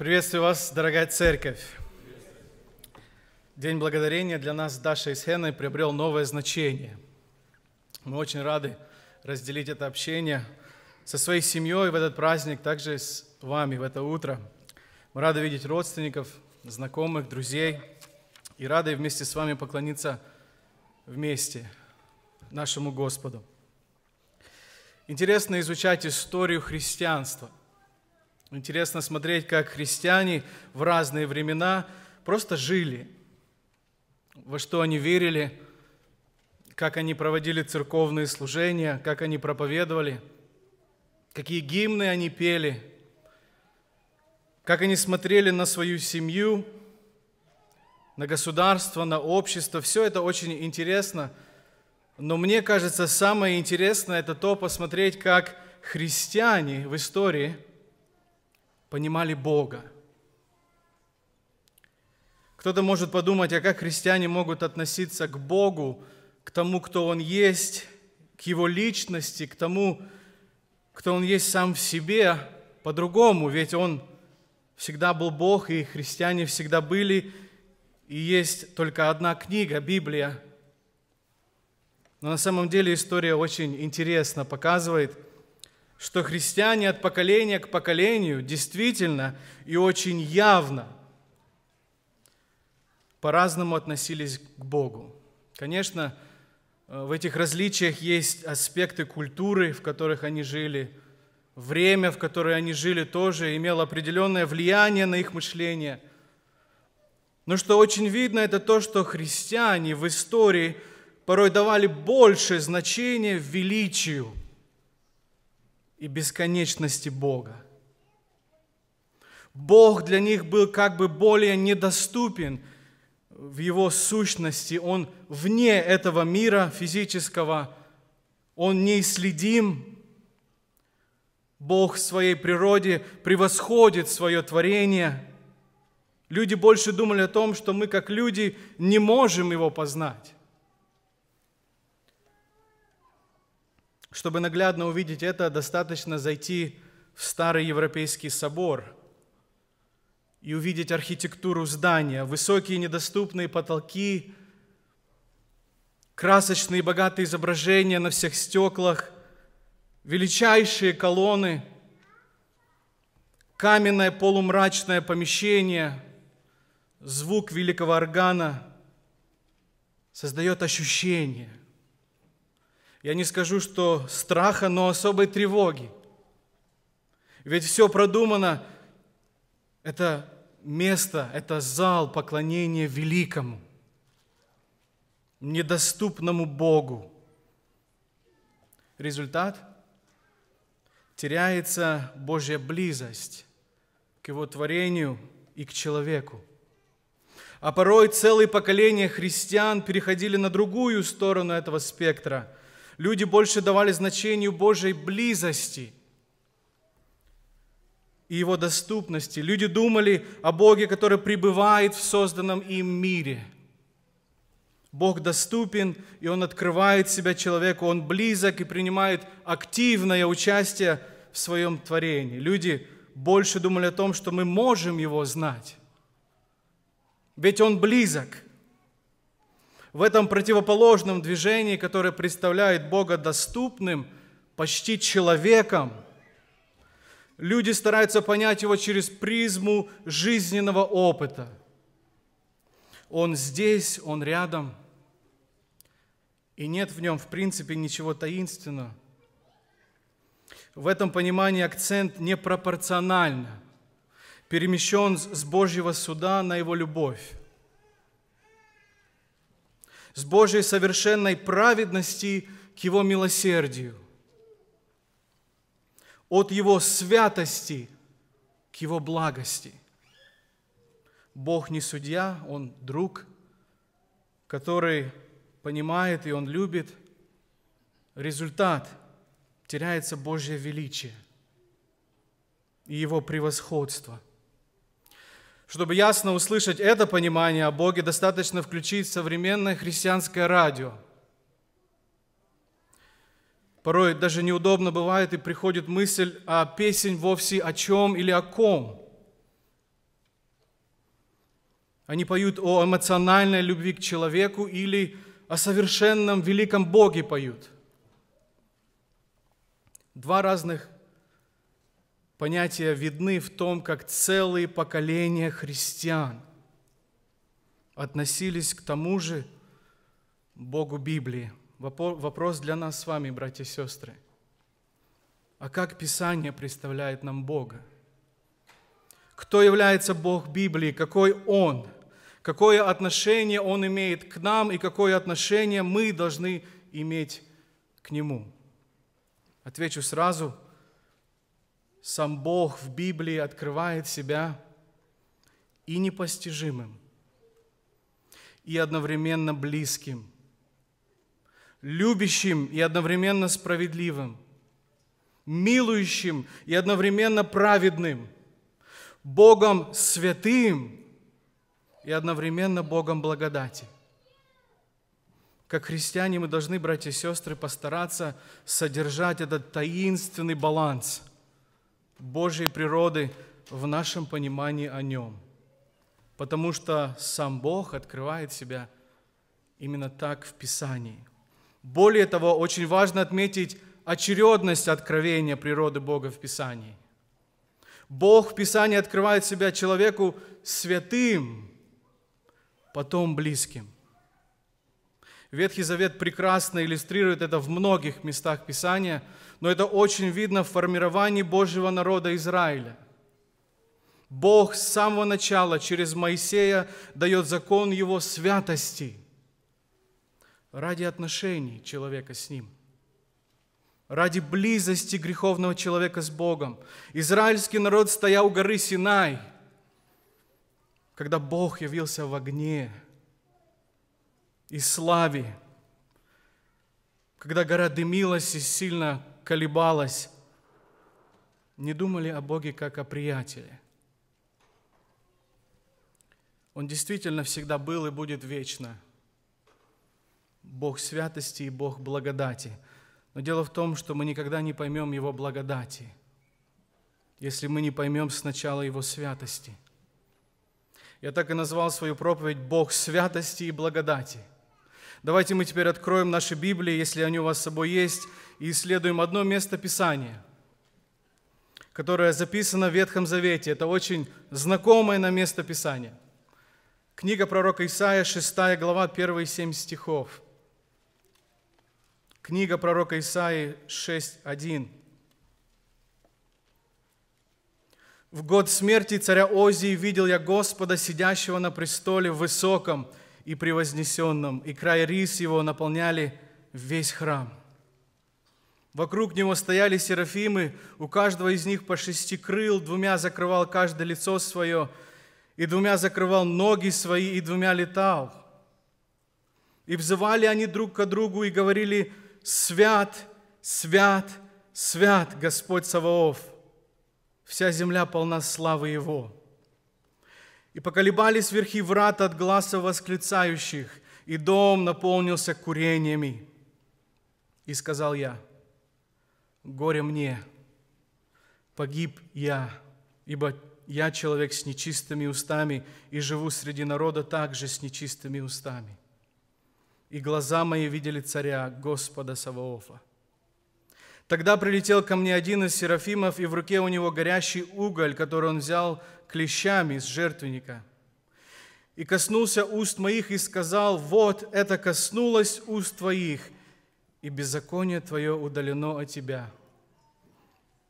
Приветствую вас, дорогая церковь. День благодарения для нас Дашей и с Хеной приобрел новое значение. Мы очень рады разделить это общение со своей семьей в этот праздник, также с вами в это утро. Мы рады видеть родственников, знакомых, друзей и рады вместе с вами поклониться вместе нашему Господу. Интересно изучать историю христианства – Интересно смотреть, как христиане в разные времена просто жили, во что они верили, как они проводили церковные служения, как они проповедовали, какие гимны они пели, как они смотрели на свою семью, на государство, на общество. Все это очень интересно, но мне кажется, самое интересное – это то посмотреть, как христиане в истории – понимали Бога. Кто-то может подумать, а как христиане могут относиться к Богу, к тому, кто Он есть, к Его личности, к тому, кто Он есть сам в себе, по-другому, ведь Он всегда был Бог, и христиане всегда были, и есть только одна книга, Библия. Но на самом деле история очень интересно показывает – что христиане от поколения к поколению действительно и очень явно по-разному относились к Богу. Конечно, э, в этих различиях есть аспекты культуры, в которых они жили, время, в которое они жили, тоже имело определенное влияние на их мышление. Но что очень видно, это то, что христиане в истории порой давали большее значение величию – и бесконечности Бога. Бог для них был как бы более недоступен в его сущности. Он вне этого мира физического, он неисследим. Бог в своей природе превосходит свое творение. Люди больше думали о том, что мы как люди не можем его познать. Чтобы наглядно увидеть это, достаточно зайти в старый европейский собор и увидеть архитектуру здания, высокие недоступные потолки, красочные богатые изображения на всех стеклах, величайшие колонны, каменное полумрачное помещение, звук великого органа создает ощущение – я не скажу, что страха, но особой тревоги. Ведь все продумано. Это место, это зал поклонения великому, недоступному Богу. Результат – теряется Божья близость к Его творению и к человеку. А порой целые поколения христиан переходили на другую сторону этого спектра – Люди больше давали значению Божьей близости и Его доступности. Люди думали о Боге, который пребывает в созданном им мире. Бог доступен, и Он открывает себя человеку, Он близок и принимает активное участие в своем творении. Люди больше думали о том, что мы можем Его знать, ведь Он близок – в этом противоположном движении, которое представляет Бога доступным, почти человеком, люди стараются понять его через призму жизненного опыта. Он здесь, он рядом, и нет в нем, в принципе, ничего таинственного. В этом понимании акцент непропорционально перемещен с Божьего суда на его любовь с Божьей совершенной праведности к Его милосердию, от Его святости к Его благости. Бог не судья, Он друг, который понимает и Он любит. Результат – теряется Божье величие и Его превосходство – чтобы ясно услышать это понимание о Боге, достаточно включить современное христианское радио. Порой даже неудобно бывает и приходит мысль, а песень вовсе о чем или о ком. Они поют о эмоциональной любви к человеку или о совершенном великом Боге поют. Два разных понятия видны в том, как целые поколения христиан относились к тому же Богу Библии. Вопрос для нас с вами, братья и сестры. А как Писание представляет нам Бога? Кто является Бог Библии? Какой Он? Какое отношение Он имеет к нам и какое отношение мы должны иметь к Нему? Отвечу сразу, сам Бог в Библии открывает себя и непостижимым, и одновременно близким, любящим и одновременно справедливым, милующим и одновременно праведным, Богом святым и одновременно Богом благодати. Как христиане мы должны, братья и сестры, постараться содержать этот таинственный баланс – Божьей природы в нашем понимании о Нем. Потому что сам Бог открывает себя именно так в Писании. Более того, очень важно отметить очередность откровения природы Бога в Писании. Бог в Писании открывает себя человеку святым, потом близким – Ветхий Завет прекрасно иллюстрирует это в многих местах Писания, но это очень видно в формировании Божьего народа Израиля. Бог с самого начала через Моисея дает закон его святости ради отношений человека с ним – ради близости греховного человека с Богом. Израильский народ стоял у горы Синай, когда Бог явился в огне – и славе, когда гора дымилась и сильно колебалась, не думали о Боге как о приятеле. Он действительно всегда был и будет вечно. Бог святости и Бог благодати. Но дело в том, что мы никогда не поймем Его благодати, если мы не поймем сначала Его святости. Я так и назвал свою проповедь «Бог святости и благодати». Давайте мы теперь откроем наши Библии, если они у вас с собой есть, и исследуем одно место Писания, которое записано в Ветхом Завете. Это очень знакомое нам место Писания. Книга пророка Исаия, 6 глава, первые 7 стихов. Книга пророка Исаии 6.1. В год смерти царя Озии видел я Господа, сидящего на престоле высоком – и превознесенном, и край рис его наполняли весь храм. Вокруг него стояли серафимы, у каждого из них по шести крыл, двумя закрывал каждое лицо свое, и двумя закрывал ноги свои, и двумя летал. И взывали они друг к другу и говорили, «Свят, свят, свят Господь Саваоф! Вся земля полна славы Его!» И поколебались верхи врат от глаза восклицающих, и дом наполнился курениями. И сказал я, горе мне, погиб я, ибо я человек с нечистыми устами и живу среди народа также с нечистыми устами. И глаза мои видели царя Господа Саваофа, Тогда прилетел ко мне один из серафимов, и в руке у него горящий уголь, который он взял клещами с жертвенника. И коснулся уст моих и сказал, вот это коснулось уст твоих, и беззаконие твое удалено от тебя,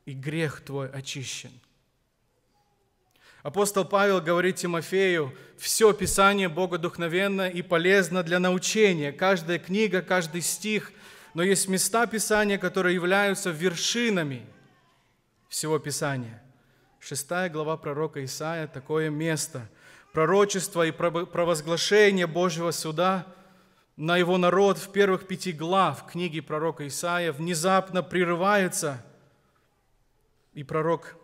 и грех твой очищен. Апостол Павел говорит Тимофею, все Писание Богодухновенно и полезно для научения. Каждая книга, каждый стих – но есть места Писания, которые являются вершинами всего Писания. Шестая глава пророка Исаия – такое место. Пророчество и провозглашение Божьего суда на его народ в первых пяти глав книги пророка Исаия внезапно прерывается, и пророк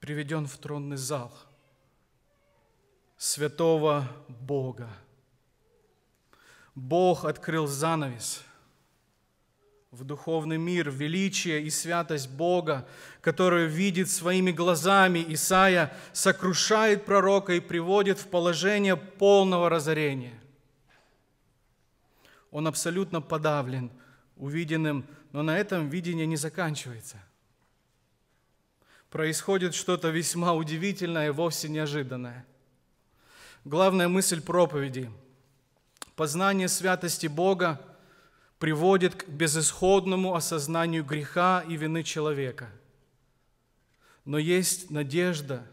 приведен в тронный зал святого Бога. Бог открыл занавес – в духовный мир, величие и святость Бога, которую видит своими глазами Исаия, сокрушает пророка и приводит в положение полного разорения. Он абсолютно подавлен увиденным, но на этом видение не заканчивается. Происходит что-то весьма удивительное и вовсе неожиданное. Главная мысль проповеди – познание святости Бога – приводит к безысходному осознанию греха и вины человека. Но есть надежда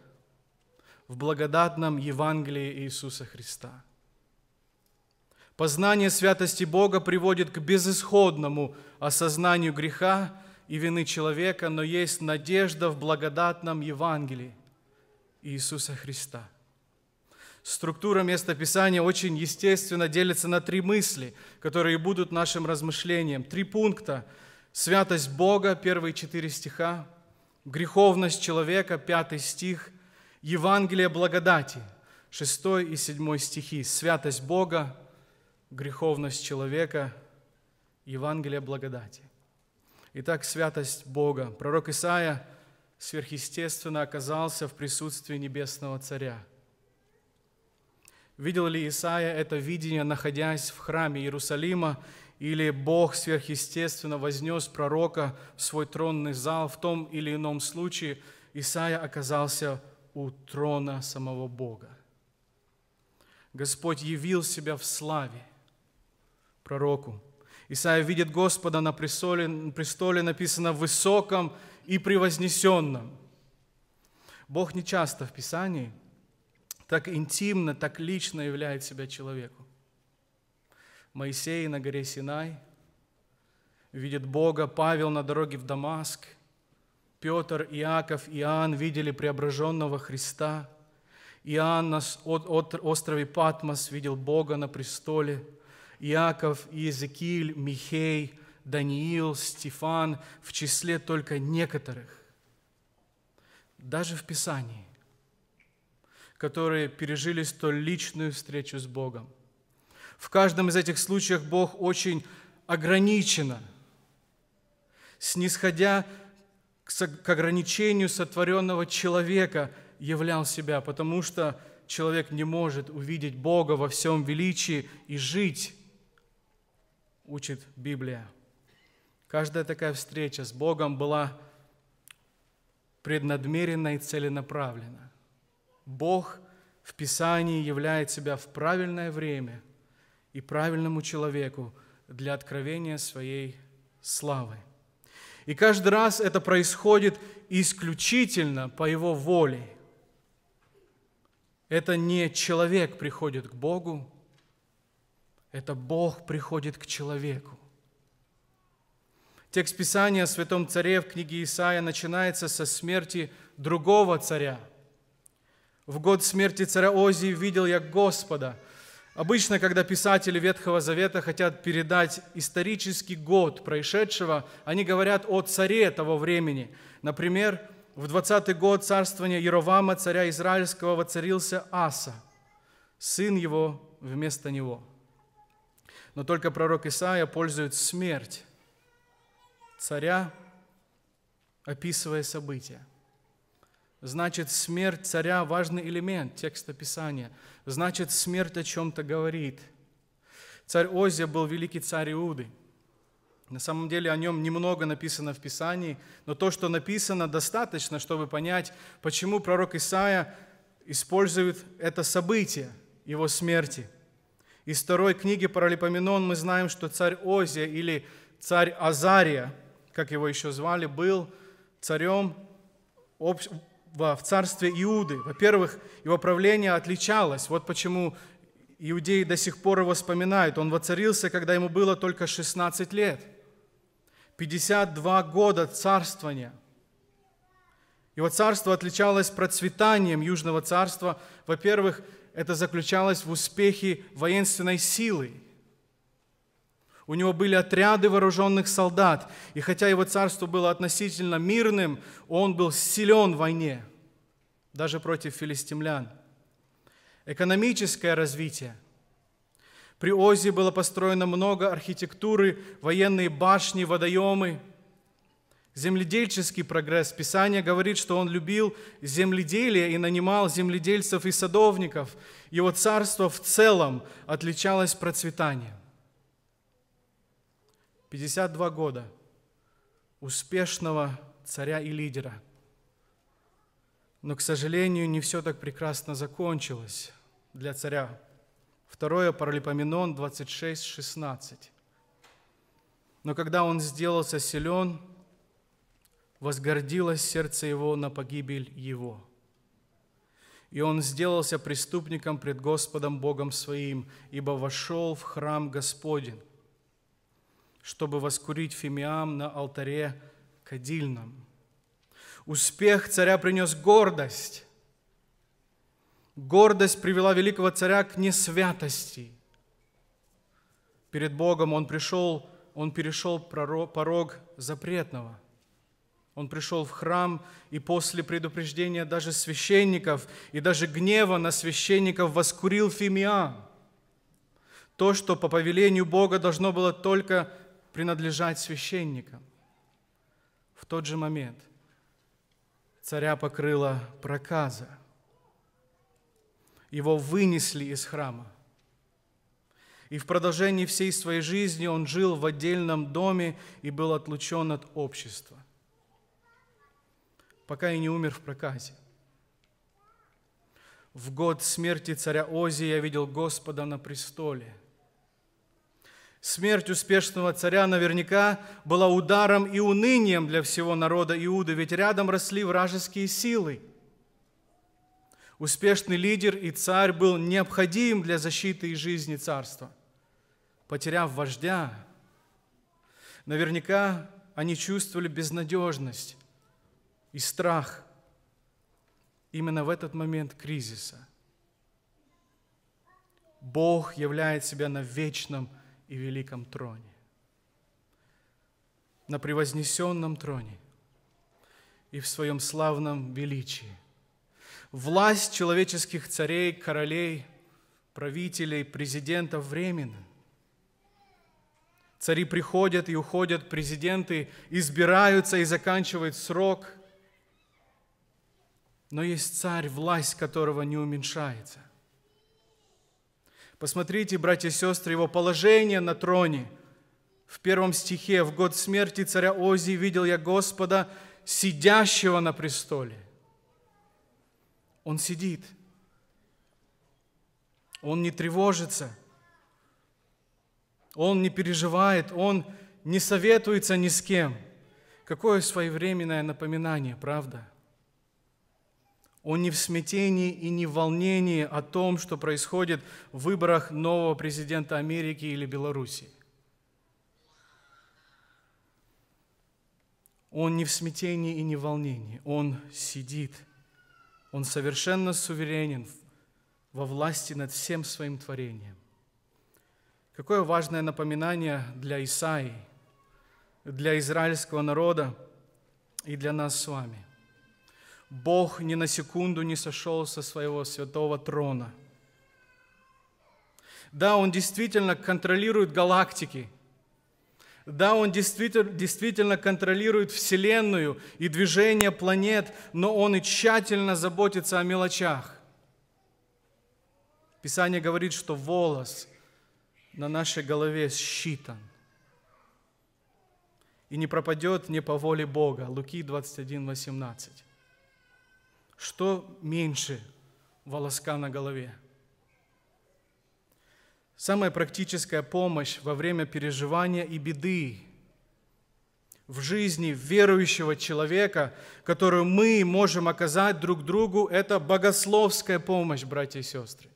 в благодатном Евангелии Иисуса Христа. Познание святости Бога приводит к безысходному осознанию греха и вины человека, но есть надежда в благодатном Евангелии Иисуса Христа – Структура местописания очень естественно делится на три мысли, которые будут нашим размышлением. Три пункта. Святость Бога, первые четыре стиха, греховность человека, пятый стих, Евангелие благодати, шестой и седьмой стихи. Святость Бога, греховность человека, Евангелие благодати. Итак, святость Бога. Пророк Исаия сверхъестественно оказался в присутствии небесного царя – Видел ли Исаия это видение, находясь в храме Иерусалима, или Бог сверхъестественно вознес пророка в свой тронный зал, в том или ином случае Исаия оказался у трона самого Бога. Господь явил себя в славе пророку. Исаия видит Господа на престоле, на престоле написано «высоком и превознесенном». Бог не часто в Писании – так интимно, так лично являет себя человеку. Моисей на горе Синай видит Бога, Павел на дороге в Дамаск, Петр, Иаков, Иоанн видели преображенного Христа, Иоанн на острове Патмос видел Бога на престоле, Иаков, Иезекииль, Михей, Даниил, Стефан в числе только некоторых. Даже в Писании которые пережили столь личную встречу с Богом. В каждом из этих случаев Бог очень ограниченно, снисходя к ограничению сотворенного человека, являл себя, потому что человек не может увидеть Бога во всем величии и жить, учит Библия. Каждая такая встреча с Богом была преднадмеренно и целенаправленно. Бог в Писании являет себя в правильное время и правильному человеку для откровения своей славы. И каждый раз это происходит исключительно по Его воле. Это не человек приходит к Богу, это Бог приходит к человеку. Текст Писания о Святом Царе в книге Исаия начинается со смерти другого царя – в год смерти царя Озии видел я Господа. Обычно, когда писатели Ветхого Завета хотят передать исторический год происшедшего, они говорят о царе того времени. Например, в 20-й год царствования Яровама, царя Израильского, воцарился Аса, сын его вместо него. Но только пророк Исаия пользует смерть царя, описывая события. Значит, смерть царя – важный элемент текста Писания. Значит, смерть о чем-то говорит. Царь Озия был великий царь Иуды. На самом деле о нем немного написано в Писании, но то, что написано, достаточно, чтобы понять, почему пророк Исаия использует это событие его смерти. Из второй книги Паралипоменон мы знаем, что царь Озия или царь Азария, как его еще звали, был царем в, в царстве Иуды. Во-первых, его правление отличалось. Вот почему иудеи до сих пор его вспоминают. Он воцарился, когда ему было только 16 лет. 52 года царствования. Его царство отличалось процветанием Южного царства. Во-первых, это заключалось в успехе воинственной силы – у него были отряды вооруженных солдат, и хотя его царство было относительно мирным, он был силен в войне, даже против филистимлян. Экономическое развитие. При Озе было построено много архитектуры, военные башни, водоемы. Земледельческий прогресс. Писание говорит, что он любил земледелие и нанимал земледельцев и садовников. Его царство в целом отличалось процветанием. 52 года успешного царя и лидера. Но, к сожалению, не все так прекрасно закончилось для царя. Второе Паралипоменон 26:16. Но когда он сделался силен, возгордилось сердце его на погибель его. И он сделался преступником пред Господом Богом своим, ибо вошел в храм Господень чтобы воскурить фимиам на алтаре кадильном. Успех царя принес гордость. Гордость привела великого царя к несвятости. Перед Богом он пришел, он перешел порог запретного. Он пришел в храм, и после предупреждения даже священников и даже гнева на священников воскурил фимиам. То, что по повелению Бога должно было только принадлежать священникам. В тот же момент царя покрыла проказа. Его вынесли из храма. И в продолжении всей своей жизни он жил в отдельном доме и был отлучен от общества, пока и не умер в проказе. В год смерти царя Ози я видел Господа на престоле – Смерть успешного царя наверняка была ударом и унынием для всего народа Иуды, ведь рядом росли вражеские силы. Успешный лидер и царь был необходим для защиты и жизни царства. Потеряв вождя, наверняка они чувствовали безнадежность и страх именно в этот момент кризиса. Бог являет себя на вечном и великом троне, на превознесенном троне и в своем славном величии. Власть человеческих царей, королей, правителей, президентов временно. Цари приходят и уходят, президенты избираются и заканчивают срок. Но есть царь, власть которого не уменьшается. Посмотрите, братья и сестры, его положение на троне. В первом стихе, в год смерти царя Озии видел я Господа, сидящего на престоле. Он сидит. Он не тревожится. Он не переживает. Он не советуется ни с кем. Какое своевременное напоминание, правда? Он не в смятении и не в волнении о том, что происходит в выборах нового президента Америки или Белоруссии. Он не в смятении и не в волнении. Он сидит. Он совершенно суверенен во власти над всем своим творением. Какое важное напоминание для Исаи, для израильского народа и для нас с вами – Бог ни на секунду не сошел со своего святого трона. Да, Он действительно контролирует галактики. Да, Он действительно, действительно контролирует Вселенную и движение планет, но Он и тщательно заботится о мелочах. Писание говорит, что волос на нашей голове считан и не пропадет не по воле Бога. Луки 21, 18 что меньше волоска на голове. Самая практическая помощь во время переживания и беды в жизни верующего человека, которую мы можем оказать друг другу, это богословская помощь, братья и сестры.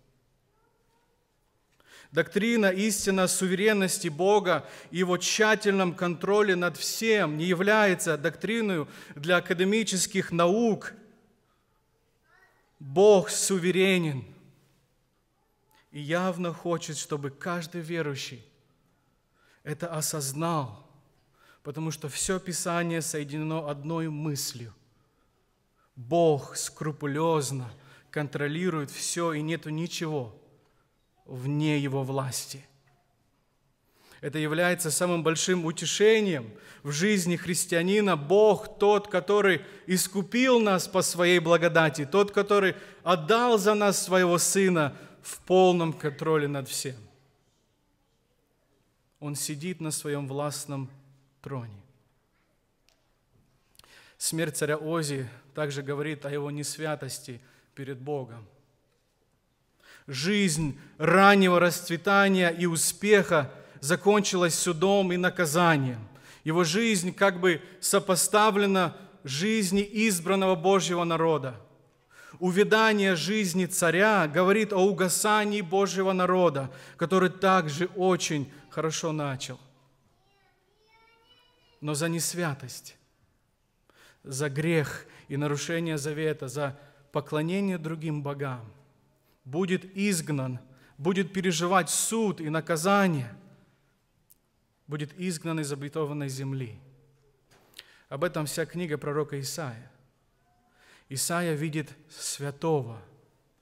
Доктрина истина суверенности Бога и его тщательном контроле над всем не является доктриной для академических наук – Бог суверенен и явно хочет, чтобы каждый верующий это осознал, потому что все Писание соединено одной мыслью. Бог скрупулезно контролирует все, и нету ничего вне Его власти – это является самым большим утешением в жизни христианина. Бог тот, который искупил нас по своей благодати, тот, который отдал за нас своего Сына в полном контроле над всем. Он сидит на своем властном троне. Смерть царя Ози также говорит о его несвятости перед Богом. Жизнь раннего расцветания и успеха – закончилась судом и наказанием. Его жизнь как бы сопоставлена жизни избранного Божьего народа. Увидание жизни царя говорит о угасании Божьего народа, который также очень хорошо начал. Но за несвятость, за грех и нарушение завета, за поклонение другим богам будет изгнан, будет переживать суд и наказание – будет изгнан из обетованной земли. Об этом вся книга пророка Исаия. Исаия видит святого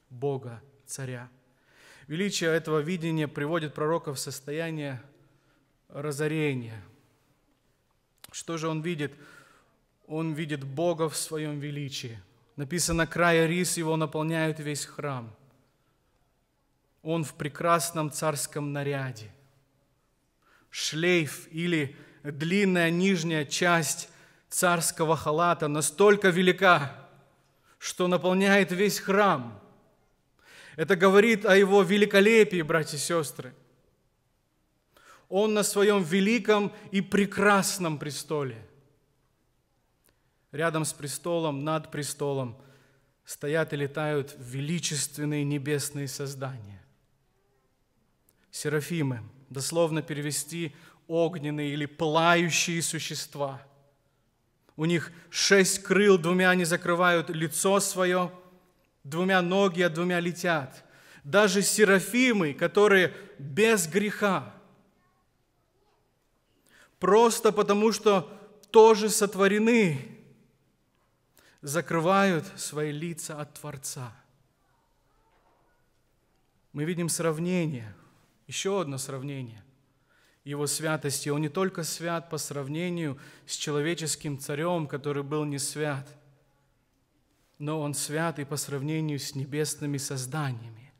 Бога, царя. Величие этого видения приводит пророка в состояние разорения. Что же он видит? Он видит Бога в своем величии. Написано, края рис его наполняют весь храм. Он в прекрасном царском наряде – шлейф или длинная нижняя часть царского халата настолько велика, что наполняет весь храм. Это говорит о его великолепии, братья и сестры. Он на своем великом и прекрасном престоле. Рядом с престолом, над престолом стоят и летают величественные небесные создания. Серафимы – дословно перевести огненные или пылающие существа. У них шесть крыл, двумя они закрывают лицо свое, двумя ноги, а двумя летят. Даже серафимы, которые без греха, просто потому что тоже сотворены, закрывают свои лица от Творца. Мы видим сравнение – еще одно сравнение. Его святости. Он не только свят по сравнению с человеческим царем, который был не свят, но он свят и по сравнению с небесными созданиями.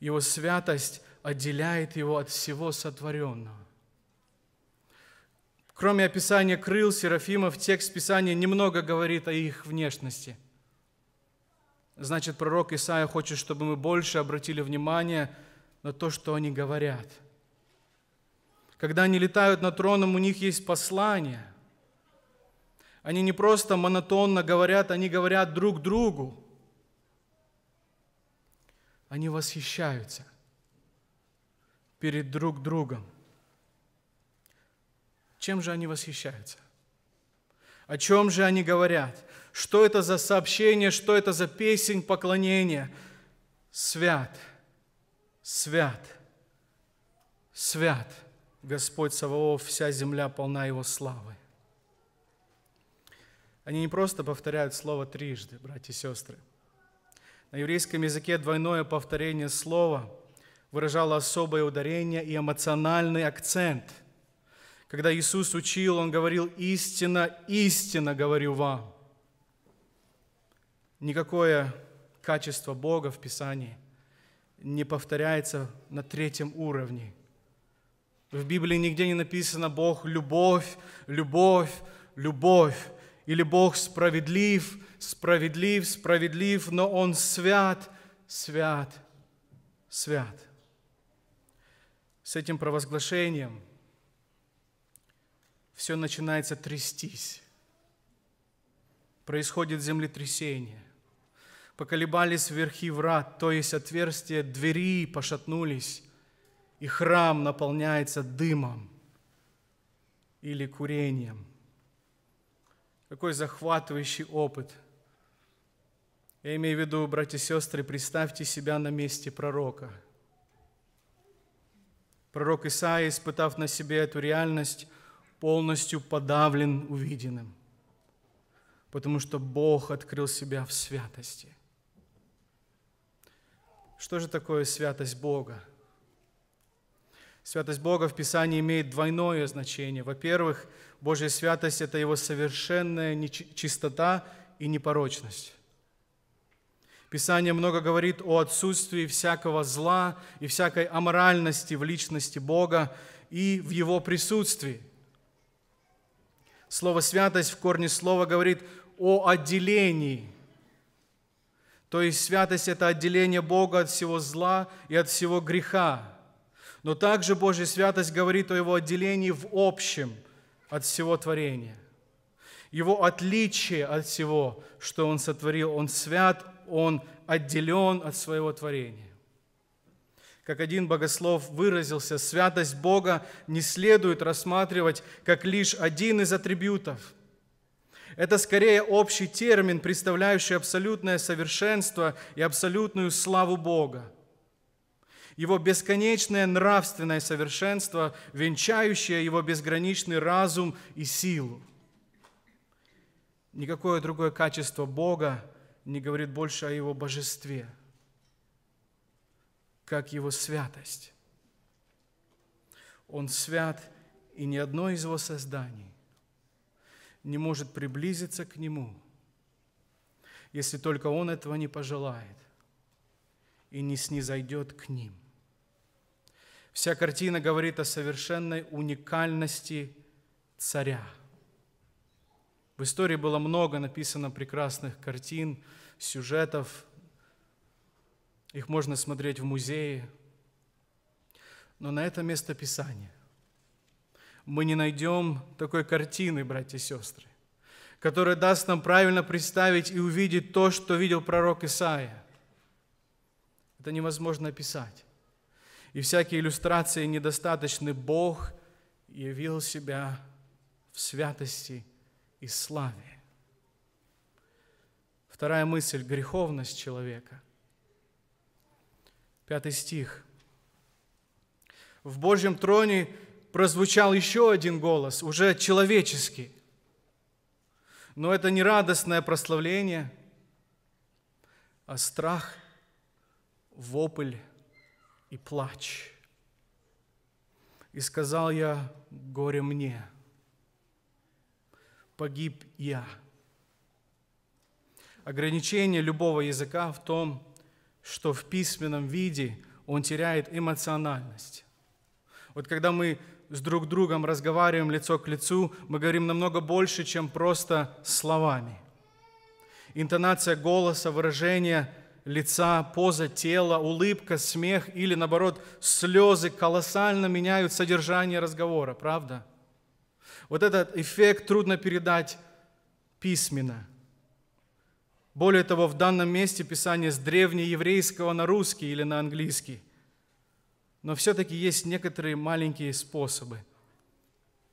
Его святость отделяет его от всего сотворенного. Кроме описания крыл Серафимов, текст Писания немного говорит о их внешности – Значит, пророк Исаия хочет, чтобы мы больше обратили внимание на то, что они говорят. Когда они летают на троном, у них есть послание. Они не просто монотонно говорят, они говорят друг другу. Они восхищаются перед друг другом. Чем же они восхищаются? О чем же они говорят? Что это за сообщение, что это за песень поклонения? Свят, свят, свят Господь Саваоф, вся земля полна Его славы. Они не просто повторяют слово трижды, братья и сестры. На еврейском языке двойное повторение слова выражало особое ударение и эмоциональный акцент. Когда Иисус учил, Он говорил «Истина, истина говорю вам». Никакое качество Бога в Писании не повторяется на третьем уровне. В Библии нигде не написано «Бог – любовь, любовь, любовь» или «Бог справедлив, справедлив, справедлив, но Он свят, свят, свят». С этим провозглашением все начинается трястись. Происходит землетрясение поколебались верхи врат, то есть отверстия двери пошатнулись, и храм наполняется дымом или курением. Какой захватывающий опыт. Я имею в виду, братья и сестры, представьте себя на месте пророка. Пророк Исаия, испытав на себе эту реальность, полностью подавлен увиденным, потому что Бог открыл себя в святости. Что же такое святость Бога? Святость Бога в Писании имеет двойное значение. Во-первых, Божья святость – это Его совершенная чистота и непорочность. Писание много говорит о отсутствии всякого зла и всякой аморальности в личности Бога и в Его присутствии. Слово «святость» в корне слова говорит о отделении – то есть святость – это отделение Бога от всего зла и от всего греха. Но также Божья святость говорит о Его отделении в общем от всего творения. Его отличие от всего, что Он сотворил. Он свят, Он отделен от своего творения. Как один богослов выразился, святость Бога не следует рассматривать как лишь один из атрибутов – это скорее общий термин, представляющий абсолютное совершенство и абсолютную славу Бога. Его бесконечное нравственное совершенство, венчающее его безграничный разум и силу. Никакое другое качество Бога не говорит больше о его божестве, как его святость. Он свят, и ни одно из его созданий не может приблизиться к Нему, если только Он этого не пожелает и не снизойдет к ним. Вся картина говорит о совершенной уникальности царя. В истории было много написано прекрасных картин, сюжетов. Их можно смотреть в музее. Но на это место Писания мы не найдем такой картины, братья и сестры, которая даст нам правильно представить и увидеть то, что видел пророк Исаия. Это невозможно описать. И всякие иллюстрации недостаточны. Бог явил себя в святости и славе. Вторая мысль – греховность человека. Пятый стих. В Божьем троне – прозвучал еще один голос, уже человеческий. Но это не радостное прославление, а страх, вопль и плач. И сказал я, горе мне, погиб я. Ограничение любого языка в том, что в письменном виде он теряет эмоциональность. Вот когда мы с друг другом разговариваем лицо к лицу, мы говорим намного больше, чем просто словами. Интонация голоса, выражение лица, поза тела, улыбка, смех или, наоборот, слезы колоссально меняют содержание разговора, правда? Вот этот эффект трудно передать письменно. Более того, в данном месте Писание с древнееврейского на русский или на английский. Но все-таки есть некоторые маленькие способы.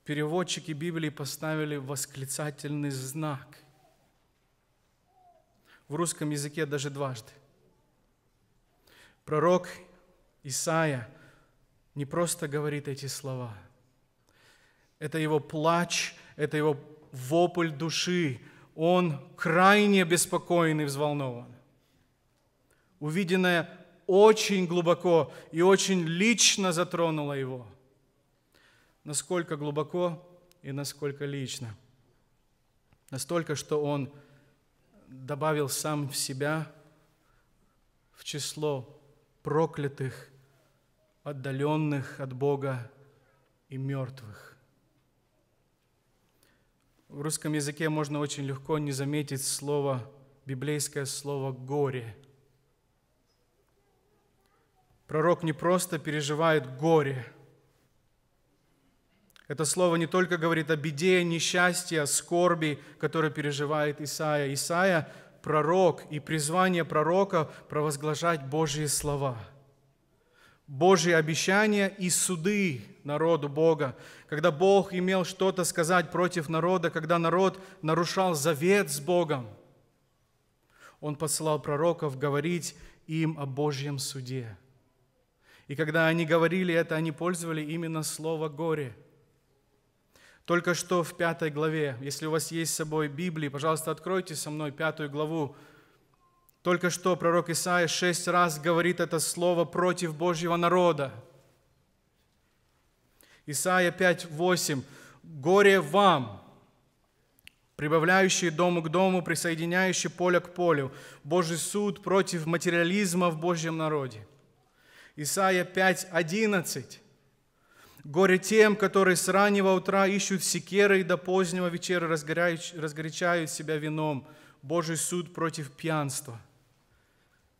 Переводчики Библии поставили восклицательный знак. В русском языке даже дважды. Пророк Исаия не просто говорит эти слова. Это его плач, это его вопль души. Он крайне беспокоен и взволнован. Увиденное очень глубоко и очень лично затронуло его. Насколько глубоко и насколько лично. Настолько, что он добавил сам в себя в число проклятых, отдаленных от Бога и мертвых. В русском языке можно очень легко не заметить слово, библейское слово «горе», Пророк не просто переживает горе. Это слово не только говорит о беде, несчастье, о скорби, которое переживает Исаия. Исаия – пророк, и призвание пророка – провозглашать Божьи слова – Божьи обещания и суды народу Бога, когда Бог имел что-то сказать против народа, когда народ нарушал завет с Богом, Он посылал пророков говорить им о Божьем суде. И когда они говорили это, они пользовали именно слово «горе». Только что в пятой главе, если у вас есть с собой Библии, пожалуйста, откройте со мной пятую главу. Только что пророк Исаия шесть раз говорит это слово против Божьего народа. Исаия 5:8. «Горе вам, прибавляющие дому к дому, присоединяющие поле к полю. Божий суд против материализма в Божьем народе». Исайя 5.11. «Горе тем, которые с раннего утра ищут секеры и до позднего вечера разгорячают себя вином. Божий суд против пьянства».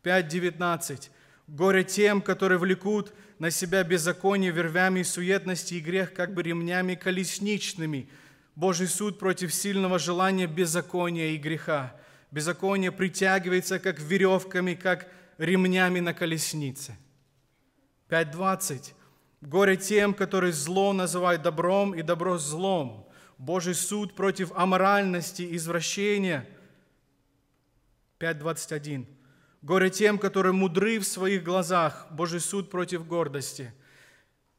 5.19. «Горе тем, которые влекут на себя беззаконие вервями и суетности и грех, как бы ремнями колесничными. Божий суд против сильного желания беззакония и греха. Беззаконие притягивается, как веревками, как ремнями на колеснице. 5.20. «Горе тем, которые зло называют добром и добро злом. Божий суд против аморальности извращения». 5.21. «Горе тем, которые мудры в своих глазах. Божий суд против гордости».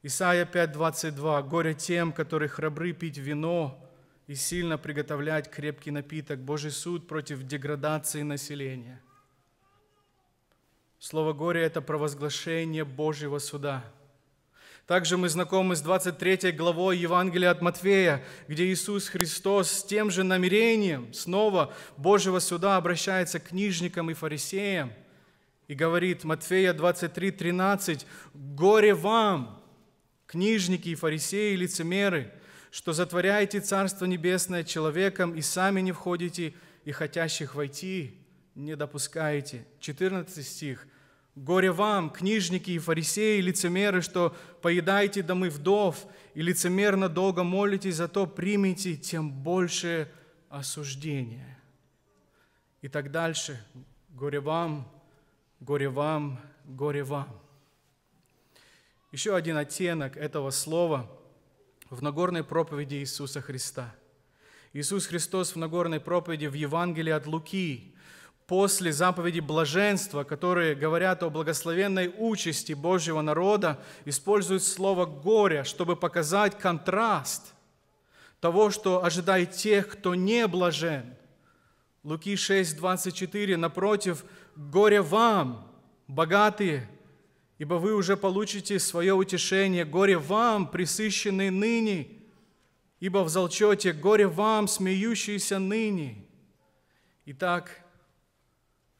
Исайя 5.22. «Горе тем, которые храбры пить вино и сильно приготовлять крепкий напиток. Божий суд против деградации населения». Слово «горе» – это провозглашение Божьего суда. Также мы знакомы с 23 главой Евангелия от Матфея, где Иисус Христос с тем же намерением снова Божьего суда обращается к книжникам и фарисеям и говорит Матфея 23, 13, «Горе вам, книжники и фарисеи, и лицемеры, что затворяете Царство Небесное человеком и сами не входите и хотящих войти» не допускаете. 14 стих. «Горе вам, книжники и фарисеи, лицемеры, что поедаете домы вдов, и лицемерно долго молитесь, зато примите тем больше осуждения». И так дальше. «Горе вам, горе вам, горе вам». Еще один оттенок этого слова в Нагорной проповеди Иисуса Христа. Иисус Христос в Нагорной проповеди в Евангелии от Луки после заповеди блаженства, которые говорят о благословенной участи Божьего народа, используют слово «горе», чтобы показать контраст того, что ожидает тех, кто не блажен. Луки 6, 24, напротив, «Горе вам, богатые, ибо вы уже получите свое утешение. Горе вам, присыщенные ныне, ибо в золчете горе вам, смеющиеся ныне». Итак,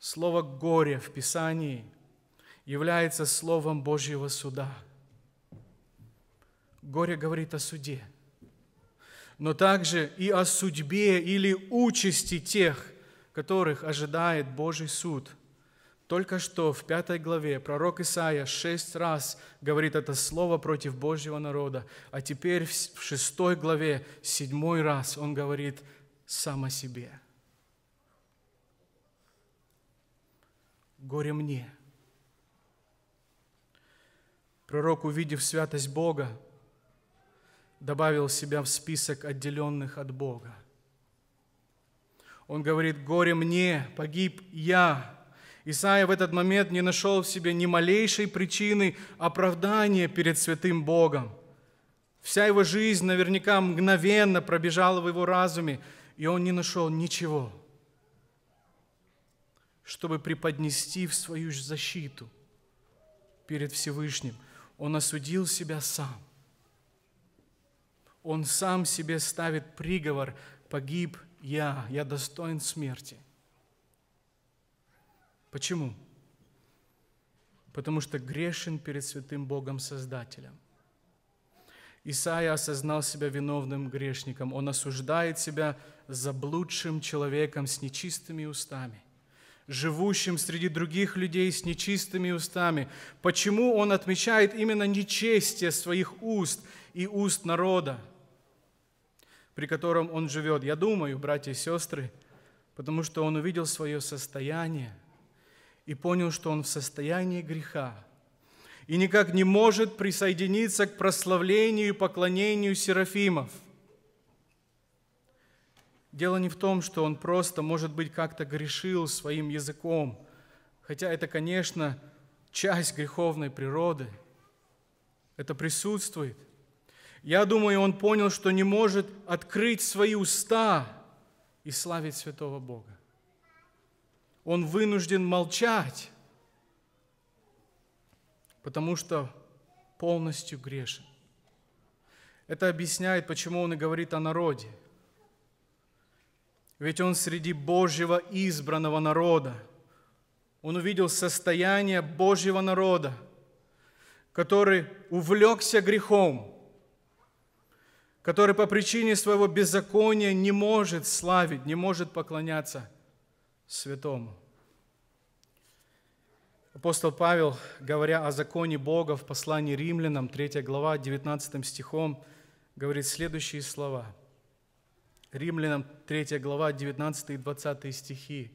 Слово «горе» в Писании является словом Божьего суда. Горе говорит о суде, но также и о судьбе или участи тех, которых ожидает Божий суд. Только что в пятой главе пророк Исаия шесть раз говорит это слово против Божьего народа, а теперь в шестой главе седьмой раз он говорит сам о себе – горе мне. Пророк, увидев святость Бога, добавил себя в список отделенных от Бога. Он говорит, горе мне, погиб я. Исаия в этот момент не нашел в себе ни малейшей причины оправдания перед святым Богом. Вся его жизнь наверняка мгновенно пробежала в его разуме, и он не нашел ничего – чтобы преподнести в свою защиту перед Всевышним. Он осудил себя сам. Он сам себе ставит приговор «погиб я, я достоин смерти». Почему? Потому что грешен перед святым Богом Создателем. Исаия осознал себя виновным грешником. Он осуждает себя заблудшим человеком с нечистыми устами живущим среди других людей с нечистыми устами? Почему он отмечает именно нечестие своих уст и уст народа, при котором он живет? Я думаю, братья и сестры, потому что он увидел свое состояние и понял, что он в состоянии греха и никак не может присоединиться к прославлению и поклонению серафимов – Дело не в том, что он просто, может быть, как-то грешил своим языком, хотя это, конечно, часть греховной природы. Это присутствует. Я думаю, он понял, что не может открыть свои уста и славить святого Бога. Он вынужден молчать, потому что полностью грешен. Это объясняет, почему он и говорит о народе – ведь он среди Божьего избранного народа. Он увидел состояние Божьего народа, который увлекся грехом, который по причине своего беззакония не может славить, не может поклоняться святому. Апостол Павел, говоря о законе Бога в послании римлянам, 3 глава, 19 стихом, говорит следующие слова – Римлянам 3 глава, 19 и 20 стихи.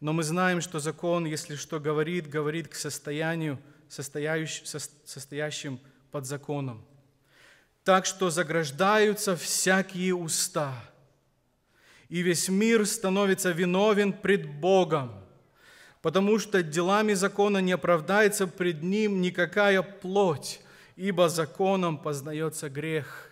Но мы знаем, что закон, если что говорит, говорит к состоянию, состоящ, состоящим под законом. Так что заграждаются всякие уста, и весь мир становится виновен пред Богом, потому что делами закона не оправдается пред Ним никакая плоть, ибо законом познается грех –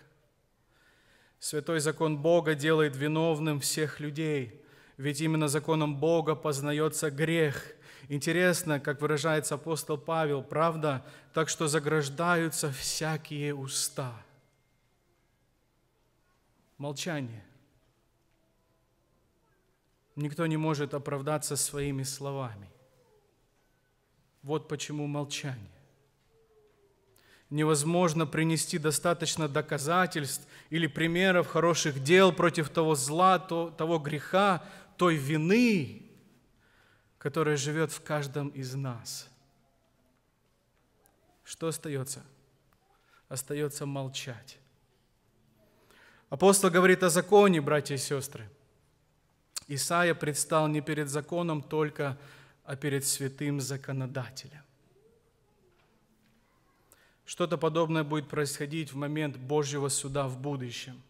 Святой закон Бога делает виновным всех людей, ведь именно законом Бога познается грех. Интересно, как выражается апостол Павел, правда, так что заграждаются всякие уста. Молчание. Никто не может оправдаться своими словами. Вот почему молчание невозможно принести достаточно доказательств или примеров хороших дел против того зла, то того греха, той вины, которая живет в каждом из нас. Что остается? Остается молчать. Апостол говорит о законе, братья и сестры. Исаия предстал не перед законом только, а перед святым законодателем. Что-то подобное будет происходить в момент Божьего суда в будущем.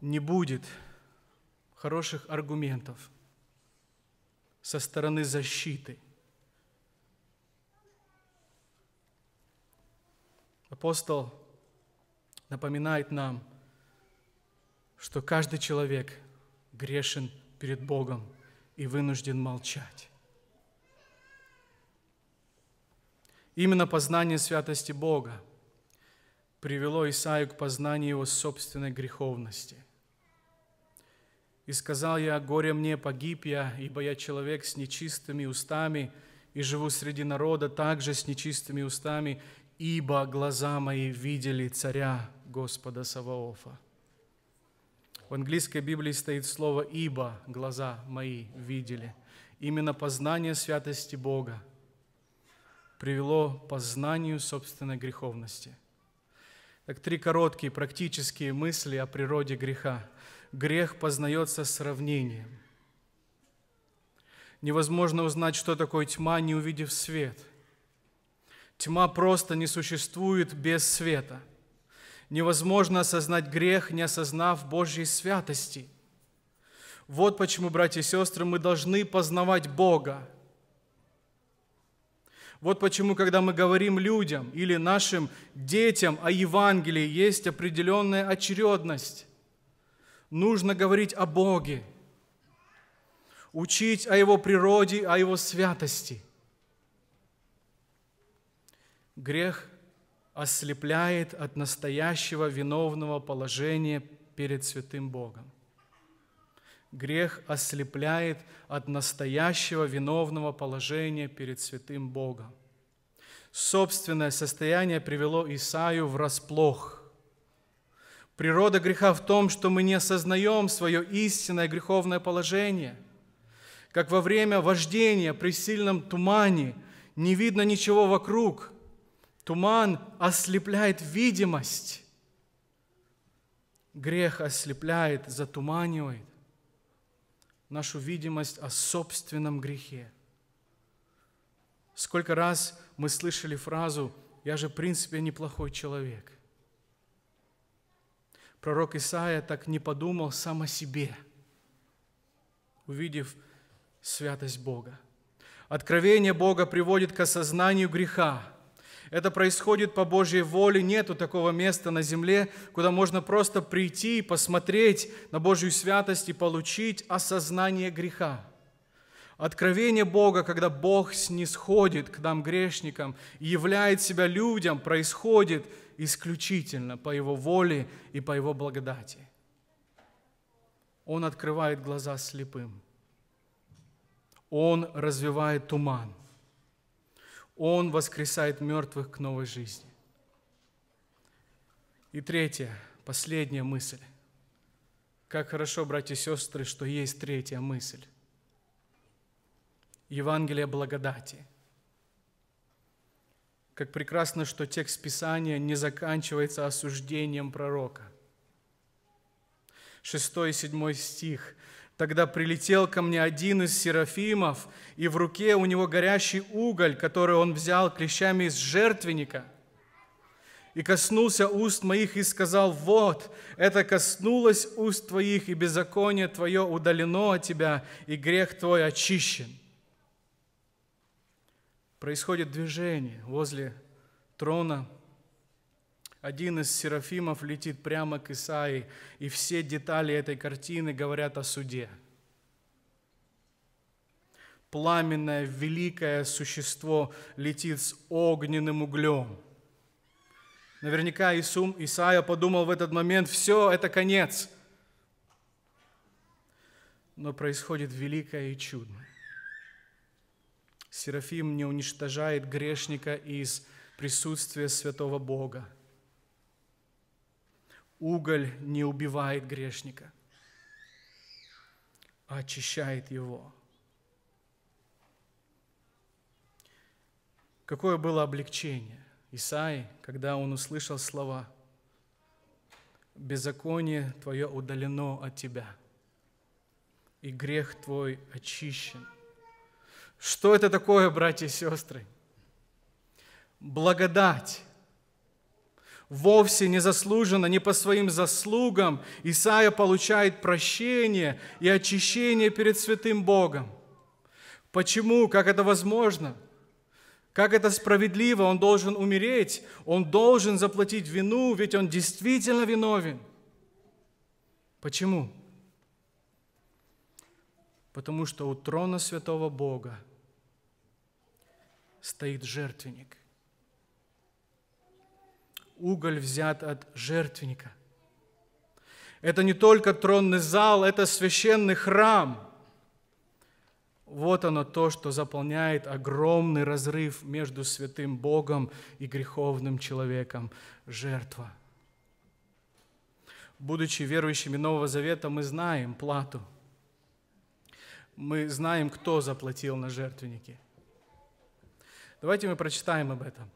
Не будет хороших аргументов со стороны защиты. Апостол напоминает нам, что каждый человек грешен перед Богом и вынужден молчать. Именно познание святости Бога привело Исаию к познанию его собственной греховности. «И сказал я, горе мне, погиб я, ибо я человек с нечистыми устами, и живу среди народа также с нечистыми устами, ибо глаза мои видели царя Господа Саваофа». В английской Библии стоит слово «ибо глаза мои видели». Именно познание святости Бога – привело познанию собственной греховности. Так три короткие практические мысли о природе греха. Грех познается сравнением. Невозможно узнать, что такое тьма, не увидев свет. Тьма просто не существует без света. Невозможно осознать грех, не осознав Божьей святости. Вот почему, братья и сестры, мы должны познавать Бога, вот почему, когда мы говорим людям или нашим детям о Евангелии, есть определенная очередность. Нужно говорить о Боге, учить о Его природе, о Его святости. Грех ослепляет от настоящего виновного положения перед святым Богом. Грех ослепляет от настоящего виновного положения перед святым Богом. Собственное состояние привело Исаю врасплох. Природа греха в том, что мы не осознаем свое истинное греховное положение. Как во время вождения при сильном тумане не видно ничего вокруг. Туман ослепляет видимость. Грех ослепляет, затуманивает нашу видимость о собственном грехе. Сколько раз мы слышали фразу «Я же, в принципе, неплохой человек». Пророк Исаия так не подумал сам о себе, увидев святость Бога. Откровение Бога приводит к осознанию греха – это происходит по Божьей воле. Нету такого места на земле, куда можно просто прийти и посмотреть на Божью святость и получить осознание греха. Откровение Бога, когда Бог снисходит к нам, грешникам, и являет себя людям, происходит исключительно по Его воле и по Его благодати. Он открывает глаза слепым. Он развивает туман – он воскресает мертвых к новой жизни. И третья, последняя мысль. Как хорошо, братья и сестры, что есть третья мысль. Евангелие благодати. Как прекрасно, что текст Писания не заканчивается осуждением пророка. Шестой и седьмой стих – Тогда прилетел ко мне один из серафимов, и в руке у него горящий уголь, который он взял клещами из жертвенника. И коснулся уст моих и сказал, вот, это коснулось уст твоих, и беззаконие твое удалено от тебя, и грех твой очищен. Происходит движение возле трона один из серафимов летит прямо к Исаии, и все детали этой картины говорят о суде. Пламенное, великое существо летит с огненным углем. Наверняка Исум, Исаия подумал в этот момент, все, это конец. Но происходит великое и чудное. Серафим не уничтожает грешника из присутствия святого Бога. Уголь не убивает грешника, а очищает его. Какое было облегчение Исаи, когда он услышал слова «Беззаконие твое удалено от тебя, и грех твой очищен». Что это такое, братья и сестры? Благодать вовсе незаслуженно, не по своим заслугам, Исаия получает прощение и очищение перед святым Богом. Почему? Как это возможно? Как это справедливо? Он должен умереть, он должен заплатить вину, ведь он действительно виновен. Почему? Потому что у трона святого Бога стоит жертвенник – уголь взят от жертвенника. Это не только тронный зал, это священный храм. Вот оно то, что заполняет огромный разрыв между святым Богом и греховным человеком – жертва. Будучи верующими Нового Завета, мы знаем плату. Мы знаем, кто заплатил на жертвенники. Давайте мы прочитаем об этом.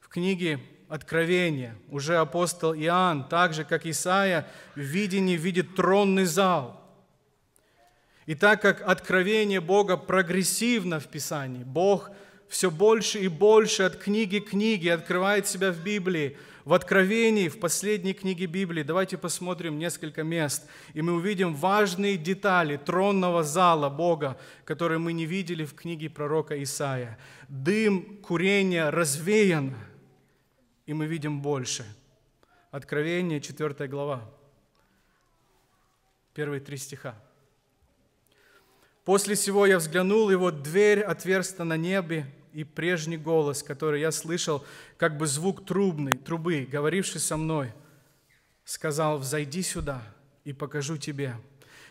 В книге Откровение Уже апостол Иоанн, так же, как Исаия, в видении видит тронный зал. И так как откровение Бога прогрессивно в Писании, Бог все больше и больше от книги к книге открывает себя в Библии, в Откровении, в последней книге Библии, давайте посмотрим несколько мест, и мы увидим важные детали тронного зала Бога, которые мы не видели в книге пророка Исаия. Дым курения развеян – и мы видим больше. Откровение, 4 глава, первые три стиха. «После сего я взглянул, и вот дверь отверста на небе, и прежний голос, который я слышал, как бы звук трубный, трубы, говоривший со мной, сказал, «Взойди сюда, и покажу тебе,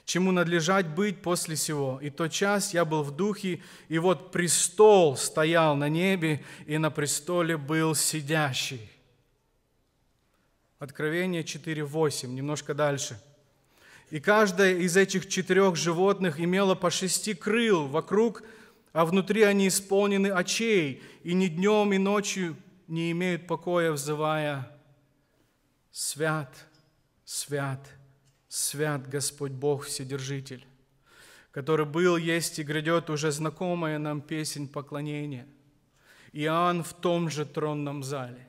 чему надлежать быть после сего. И тот час я был в духе, и вот престол стоял на небе, и на престоле был сидящий. Откровение 4.8, немножко дальше. И каждое из этих четырех животных имело по шести крыл вокруг, а внутри они исполнены очей, и ни днем, ни ночью не имеют покоя, взывая «Свят, свят, свят» свят Господь Бог Вседержитель, который был, есть и грядет уже знакомая нам песнь поклонения. Иоанн в том же тронном зале.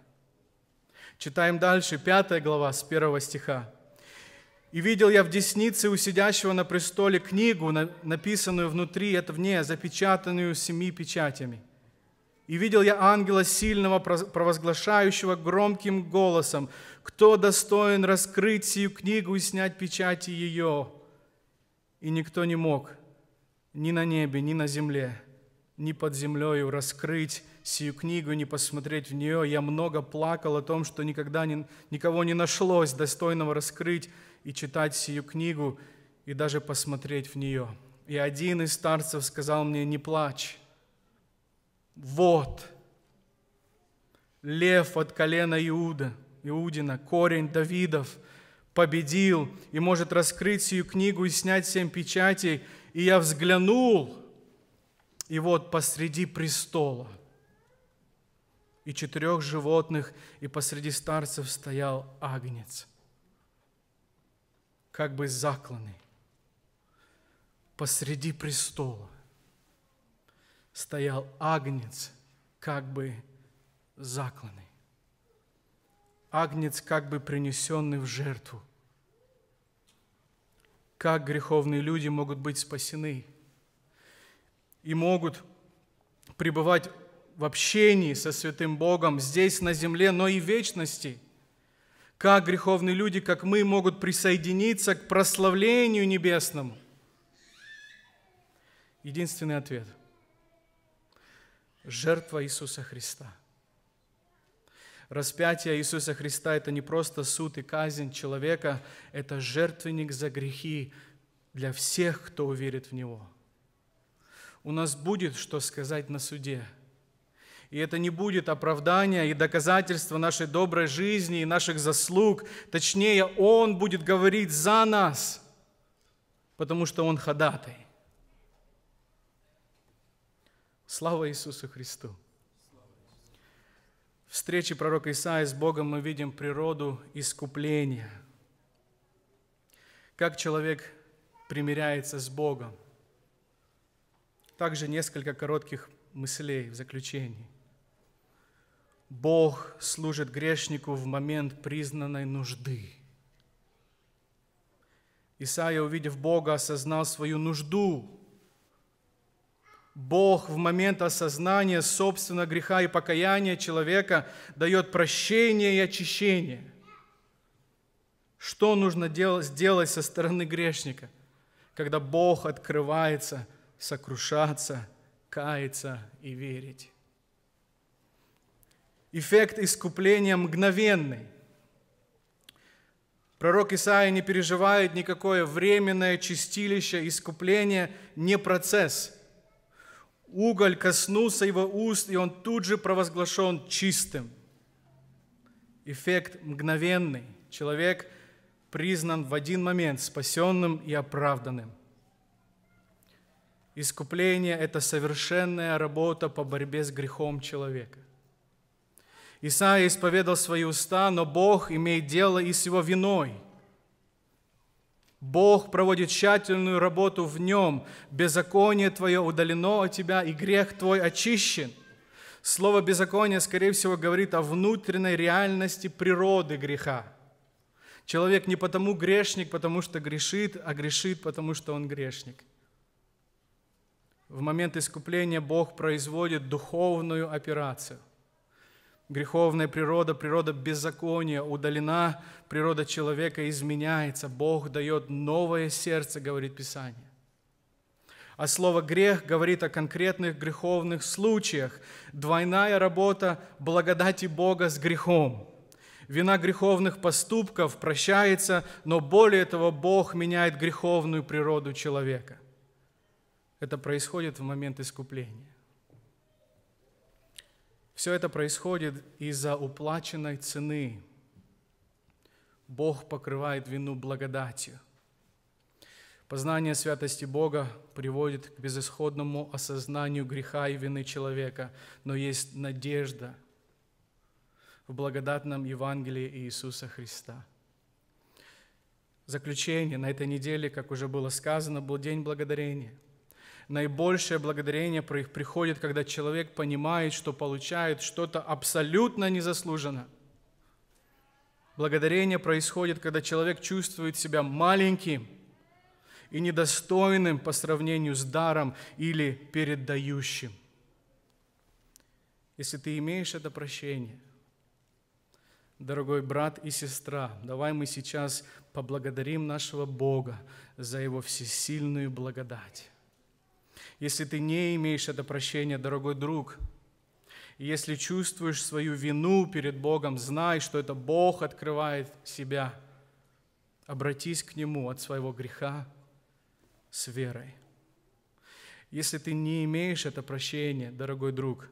Читаем дальше, пятая глава с первого стиха. «И видел я в деснице у сидящего на престоле книгу, написанную внутри, это вне, запечатанную семи печатями – и видел я ангела сильного, провозглашающего громким голосом, кто достоин раскрыть сию книгу и снять печати ее. И никто не мог ни на небе, ни на земле, ни под землею раскрыть сию книгу не посмотреть в нее. Я много плакал о том, что никогда не, никого не нашлось достойного раскрыть и читать сию книгу и даже посмотреть в нее. И один из старцев сказал мне, не плачь, вот, лев от колена Иуда, Иудина, корень Давидов, победил и может раскрыть сию книгу и снять семь печатей. И я взглянул, и вот посреди престола и четырех животных, и посреди старцев стоял агнец, как бы закланный, посреди престола стоял агнец, как бы закланный, агнец, как бы принесенный в жертву. Как греховные люди могут быть спасены и могут пребывать в общении со святым Богом здесь, на земле, но и в вечности. Как греховные люди, как мы, могут присоединиться к прославлению небесному? Единственный ответ – жертва Иисуса Христа. Распятие Иисуса Христа – это не просто суд и казнь человека, это жертвенник за грехи для всех, кто уверит в Него. У нас будет что сказать на суде. И это не будет оправдание и доказательство нашей доброй жизни и наших заслуг. Точнее, Он будет говорить за нас, потому что Он ходатай. Слава Иисусу Христу! В встрече пророка Исаии с Богом мы видим природу искупления. Как человек примиряется с Богом. Также несколько коротких мыслей в заключении. Бог служит грешнику в момент признанной нужды. Исаия, увидев Бога, осознал свою нужду Бог в момент осознания собственного греха и покаяния человека дает прощение и очищение. Что нужно делать, сделать со стороны грешника, когда Бог открывается, сокрушаться, каяться и верить? Эффект искупления мгновенный. Пророк Исаия не переживает никакое временное чистилище, искупление не процесс – уголь коснулся его уст, и он тут же провозглашен чистым. Эффект мгновенный. Человек признан в один момент спасенным и оправданным. Искупление – это совершенная работа по борьбе с грехом человека. Исаия исповедал свои уста, но Бог имеет дело и с его виной – Бог проводит тщательную работу в нем. Беззаконие твое удалено от тебя, и грех твой очищен. Слово «беззаконие», скорее всего, говорит о внутренней реальности природы греха. Человек не потому грешник, потому что грешит, а грешит, потому что он грешник. В момент искупления Бог производит духовную операцию. Греховная природа, природа беззакония удалена, природа человека изменяется, Бог дает новое сердце, говорит Писание. А слово «грех» говорит о конкретных греховных случаях. Двойная работа благодати Бога с грехом. Вина греховных поступков прощается, но более того, Бог меняет греховную природу человека. Это происходит в момент искупления. Все это происходит из-за уплаченной цены. Бог покрывает вину благодатью. Познание святости Бога приводит к безысходному осознанию греха и вины человека, но есть надежда в благодатном Евангелии Иисуса Христа. Заключение на этой неделе, как уже было сказано, был День Благодарения – Наибольшее благодарение приходит, когда человек понимает, что получает что-то абсолютно незаслуженно. Благодарение происходит, когда человек чувствует себя маленьким и недостойным по сравнению с даром или передающим. Если ты имеешь это прощение, дорогой брат и сестра, давай мы сейчас поблагодарим нашего Бога за Его всесильную благодать. Если ты не имеешь это прощение, дорогой друг, если чувствуешь свою вину перед Богом, знай, что это Бог открывает себя. Обратись к Нему от своего греха с верой. Если ты не имеешь это прощение, дорогой друг,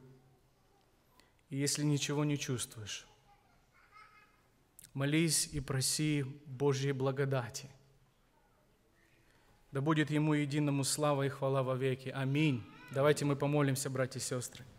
и если ничего не чувствуешь, молись и проси Божьей благодати – да будет Ему единому слава и хвала во веки. Аминь. Давайте мы помолимся, братья и сестры.